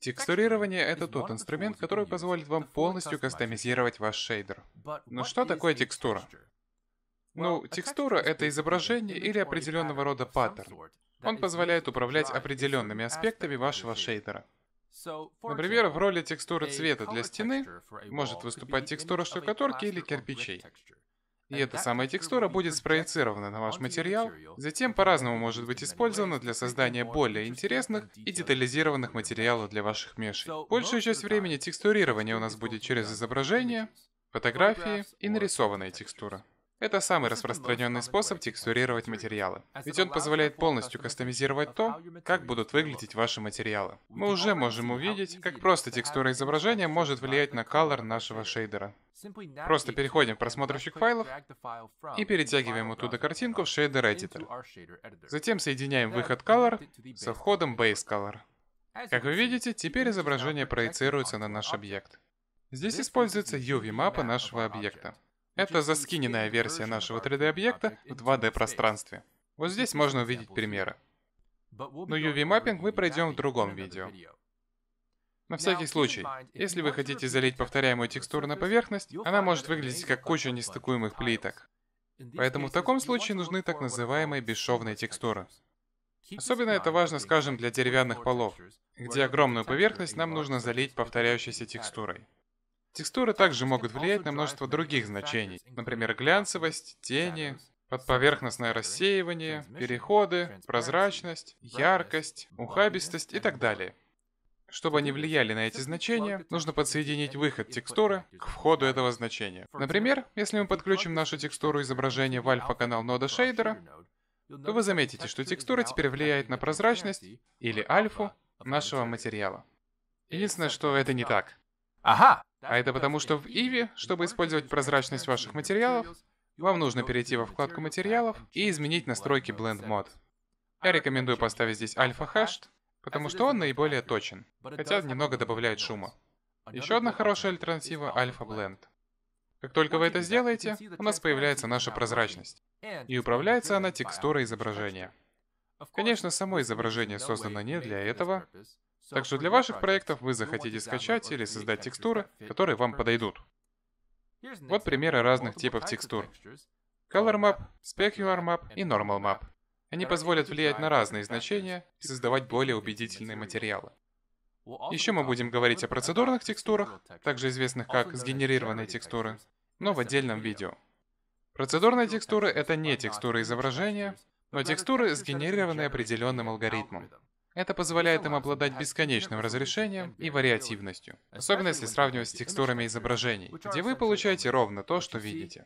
Текстурирование — это тот инструмент, который позволит вам полностью кастомизировать ваш шейдер. Но ну что такое текстура? Ну, текстура — это изображение или определенного рода паттерн. Он позволяет управлять определенными аспектами вашего шейдера. Например, в роли текстуры цвета для стены может выступать текстура штукатурки или кирпичей. И эта самая текстура будет спроецирована на ваш материал, затем по-разному может быть использована для создания более интересных и детализированных материалов для ваших мешей. Большую часть времени текстурирование у нас будет через изображение, фотографии и нарисованная текстура. Это самый распространенный способ текстурировать материалы, а ведь он позволяет полностью кастомизировать то, как будут выглядеть ваши материалы. Мы уже можем увидеть, как просто текстура изображения может влиять на color нашего шейдера. Просто переходим в просмотрщик файлов и перетягиваем оттуда картинку в шейдер Editor. Затем соединяем выход color со входом base color. Как вы видите, теперь изображение проецируется на наш объект. Здесь используется UV-мапа нашего объекта. Это заскиненная версия нашего 3D-объекта в 2D-пространстве. Вот здесь можно увидеть примеры. Но UV-маппинг мы пройдем в другом видео. На всякий случай, если вы хотите залить повторяемую текстуру на поверхность, она может выглядеть как куча нестыкуемых плиток. Поэтому в таком случае нужны так называемые бесшовные текстуры. Особенно это важно, скажем, для деревянных полов, где огромную поверхность нам нужно залить повторяющейся текстурой. Текстуры также могут влиять на множество других значений, например, глянцевость, тени, подповерхностное рассеивание, переходы, прозрачность, яркость, ухабистость и так далее. Чтобы они влияли на эти значения, нужно подсоединить выход текстуры к входу этого значения. Например, если мы подключим нашу текстуру изображения в альфа-канал нода шейдера, то вы заметите, что текстура теперь влияет на прозрачность или альфу нашего материала. Единственное, что это не так. Ага, а это потому, что в Иви, чтобы использовать прозрачность ваших материалов, вам нужно перейти во вкладку материалов и изменить настройки Blend Mode. Я рекомендую поставить здесь Alpha Hashed, потому что он наиболее точен, хотя немного добавляет шума. Еще одна хорошая альтернатива — Alpha Blend. Как только вы это сделаете, у нас появляется наша прозрачность, и управляется она текстурой изображения. Конечно, само изображение создано не для этого, так что для ваших проектов вы захотите скачать или создать текстуры, которые вам подойдут. Вот примеры разных типов текстур. Color Map, Specular Map и Normal Map. Они позволят влиять на разные значения и создавать более убедительные материалы. Еще мы будем говорить о процедурных текстурах, также известных как сгенерированные текстуры, но в отдельном видео. Процедурные текстуры — это не текстуры изображения, но текстуры, сгенерированные определенным алгоритмом. Это позволяет им обладать бесконечным разрешением и вариативностью, особенно если сравнивать с текстурами изображений, где вы получаете ровно то, что видите.